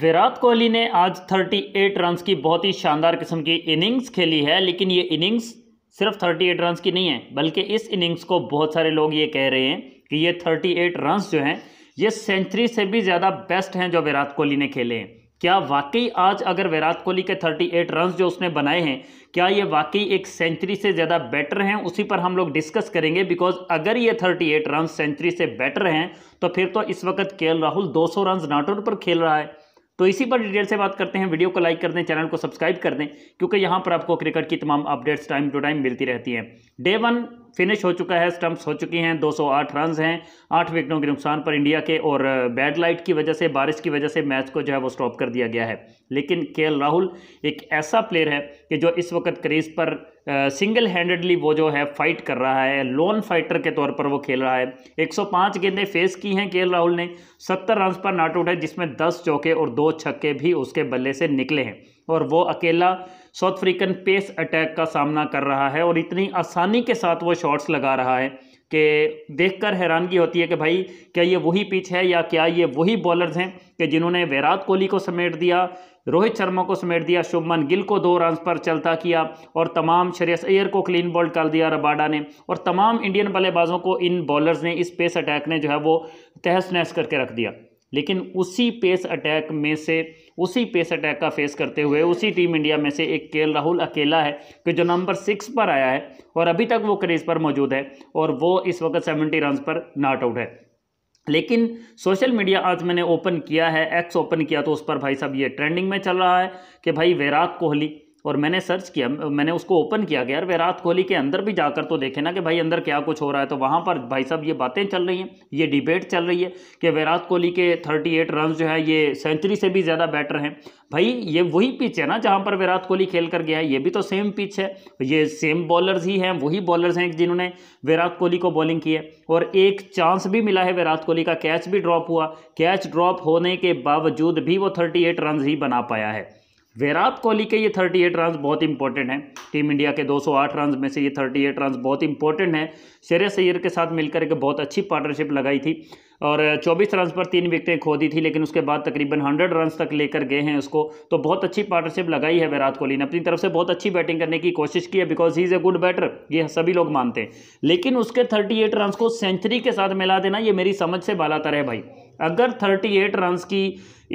विराट कोहली ने आज 38 रन्स की बहुत ही शानदार किस्म की इनिंग्स खेली है लेकिन ये इनिंग्स सिर्फ 38 रन्स की नहीं है बल्कि इस इनिंग्स को बहुत सारे लोग ये कह रहे हैं कि ये 38 रन्स जो हैं ये सेंचुरी से भी ज़्यादा बेस्ट हैं जो विराट कोहली ने खेले हैं क्या वाकई आज अगर विराट कोहली के 38 रन्स जो उसने बनाए हैं क्या ये वाकई एक सेंचुरी से ज़्यादा बेटर हैं उसी पर हम लोग डिस्कस करेंगे बिकॉज अगर ये 38 रन सेंचुरी से बेटर हैं तो फिर तो इस वक्त के राहुल 200 रन नाटोर पर खेल रहा है तो इसी पर डिटेल से बात करते हैं वीडियो को लाइक कर दें चैनल को सब्सक्राइब कर दें क्योंकि यहाँ पर आपको क्रिकेट की तमाम अपडेट्स टाइम टू टाइम मिलती रहती हैं डे वन फिनिश हो चुका है स्टंप्स हो चुकी हैं 208 रन हैं आठ विकेटों के नुकसान पर इंडिया के और बैड लाइट की वजह से बारिश की वजह से मैच को जो है वो स्टॉप कर दिया गया है लेकिन के राहुल एक ऐसा प्लेयर है कि जो इस वक्त क्रीज पर सिंगल हैंडेडली वो जो है फाइट कर रहा है लोन फाइटर के तौर पर वो खेल रहा है 105 गेंदें फेस की हैं के राहुल ने 70 रन पर नॉट आउट है जिसमें 10 चौके और दो छक्के भी उसके बल्ले से निकले हैं और वो अकेला साउथ अफ्रीकन पेस अटैक का सामना कर रहा है और इतनी आसानी के साथ वो शॉट्स लगा रहा है कि देखकर हैरानगी होती है कि भाई क्या ये वही पिच है या क्या ये वही बॉलर्स हैं कि जिन्होंने विराट कोहली को समेट दिया रोहित शर्मा को समेट दिया शुभमन गिल को दो रन पर चलता किया और तमाम शरीय एयर को क्लीन बॉल्ड कर दिया रबाडा ने और तमाम इंडियन बल्लेबाजों को इन बॉलर्स ने इस पेस अटैक ने जो है वो तहस नहस करके रख दिया लेकिन उसी पेस अटैक में से उसी पेस अटैक का फेस करते हुए उसी टीम इंडिया में से एक के राहुल अकेला है कि जो नंबर सिक्स पर आया है और अभी तक वो क्रेज़ पर मौजूद है और वो इस वक्त सेवेंटी रन पर नॉट आउट है लेकिन सोशल मीडिया आज मैंने ओपन किया है एक्स ओपन किया तो उस पर भाई साहब ये ट्रेंडिंग में चल रहा है कि भाई विराट कोहली और मैंने सर्च किया मैंने उसको ओपन किया कि यार विराट कोहली के अंदर भी जाकर तो देखे ना कि भाई अंदर क्या कुछ हो रहा है तो वहाँ पर भाई साहब ये बातें चल रही हैं ये डिबेट चल रही है कि विराट कोहली के थर्टी एट रन जो है ये सेंचुरी से भी ज़्यादा बेटर हैं भाई ये वही पिच है ना जहाँ पर विराट कोहली खेल कर गया है ये भी तो सेम पिच है ये सेम बॉलर्स ही हैं वही बॉलर्स हैं जिन्होंने विराट कोहली को बॉलिंग की है और एक चांस भी मिला है विराट कोहली का कैच भी ड्रॉप हुआ कैच ड्रॉप होने के बावजूद भी वो थर्टी एट रन ही बना पाया है विराट कोहली के ये 38 रन बहुत इंपॉर्टेंट हैं टीम इंडिया के 208 रन में से ये 38 रन बहुत इंपॉर्टेंट हैं शेर सैयर के साथ मिलकर के बहुत अच्छी पार्टनरशिप लगाई थी और 24 रन पर तीन विकेटें खो दी थी लेकिन उसके बाद तकरीबन 100 रन तक लेकर गए हैं उसको तो बहुत अच्छी पार्टनरशिप लगाई है विराट कोहली ने अपनी तरफ से बहुत अच्छी बैटिंग करने की कोशिश की है because he is a good batter ये सभी लोग मानते हैं लेकिन उसके थर्टी एट को सेंचुरी के साथ मिला देना ये मेरी समझ से बाला है भाई अगर थर्टी एट की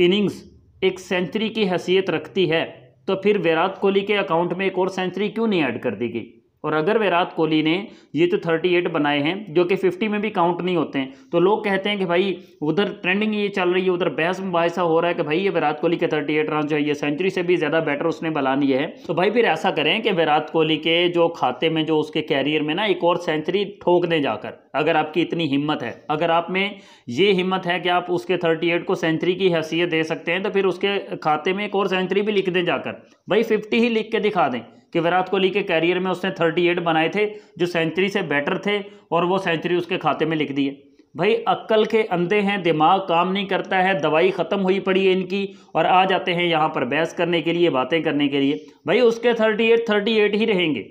इनिंग्स एक सेंचुरी की हैसियत रखती है तो फिर विराट कोहली के अकाउंट में एक और सेंचुरी क्यों नहीं ऐड कर दी गई और अगर विराट कोहली ने ये तो 38 बनाए हैं जो कि 50 में भी काउंट नहीं होते हैं तो लोग कहते हैं कि भाई उधर ट्रेंडिंग ये चल रही है उधर बहस मुबासा हो रहा है कि भाई ये विराट कोहली के 38 एट रन जो है ये सेंचुरी से भी ज़्यादा बेटर उसने बला लिया है तो भाई फिर ऐसा करें कि विराट कोहली के जो खाते में जो उसके कैरियर में ना एक और सेंचुरी ठोक दें जाकर अगर आपकी इतनी हिम्मत है अगर आप में ये हिम्मत है कि आप उसके थर्टी को सेंचुरी की हैसियत दे सकते हैं तो फिर उसके खाते में एक और सेंचुरी भी लिख दें जाकर भाई फिफ्टी ही लिख के दिखा दें कि विराट कोहली के कैरियर में उसने थर्टी एट बनाए थे जो सेंचुरी से बेटर थे और वो सेंचुरी उसके खाते में लिख दिए भाई अक्ल के अंधे हैं दिमाग काम नहीं करता है दवाई ख़त्म हुई पड़ी है इनकी और आ जाते हैं यहाँ पर बहस करने के लिए बातें करने के लिए भाई उसके थर्टी एट थर्टी एट ही रहेंगे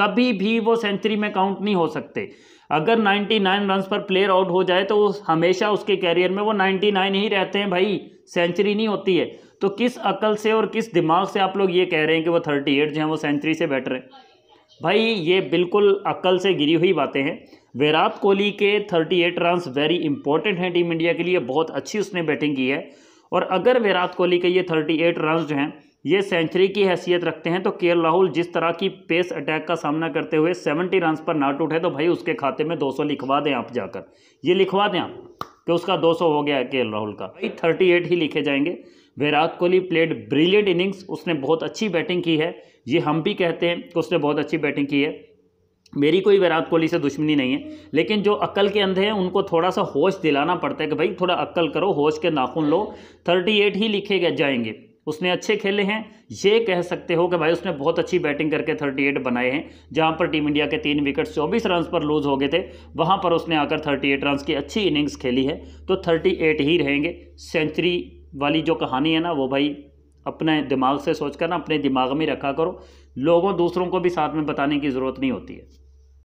कभी भी वो सेंचुरी में काउंट नहीं हो सकते अगर 99 नाइन रन पर प्लेयर आउट हो जाए तो हमेशा उसके कैरियर में वो 99 ही रहते हैं भाई सेंचुरी नहीं होती है तो किस अकल से और किस दिमाग से आप लोग ये कह रहे हैं कि वो थर्टी एट जो हैं वो सेंचुरी से बेटर है भाई ये बिल्कुल अक्ल से गिरी हुई बातें हैं विराट कोहली के thirty eight run very important हैं टीम इंडिया के लिए बहुत अच्छी उसने बैटिंग की है और अगर विराट कोहली के ये थर्टी एट रन जो हैं ये सेंचुरी की हैसियत रखते हैं तो के राहुल जिस तरह की पेस अटैक का सामना करते हुए सेवेंटी रन पर नाट उठे तो भाई उसके खाते में दो सौ लिखवा दें आप जाकर ये लिखवा दें आप कि उसका दो सौ हो गया है के राहुल का भाई थर्टी एट ही लिखे जाएंगे Virat Kohli played brilliant innings उसने बहुत अच्छी बैटिंग की है ये हम भी कहते हैं कि उसने बहुत अच्छी बैटिंग की है मेरी कोई विराट कोहली से दुश्मनी नहीं है लेकिन जो अक्ल के अंधे हैं उनको थोड़ा सा होश दिलाना पड़ता है कि भाई थोड़ा अक्ल करो होश के नाखून लो थर्टी एट ही लिखे गए जाएंगे उसने अच्छे खेले हैं ये कह सकते हो कि भाई उसने बहुत अच्छी बैटिंग करके थर्टी एट बनाए हैं जहां पर टीम इंडिया के तीन विकेट चौबीस रन पर लूज हो गए थे वहां पर उसने आकर थर्टी एट रन की अच्छी इनिंग्स खेली है तो थर्टी एट ही रहेंगे सेंचुरी वाली जो कहानी है ना वो भाई अपने दिमाग से सोचकर ना अपने दिमाग में रखा करो लोगों दूसरों को भी साथ में बताने की ज़रूरत नहीं होती है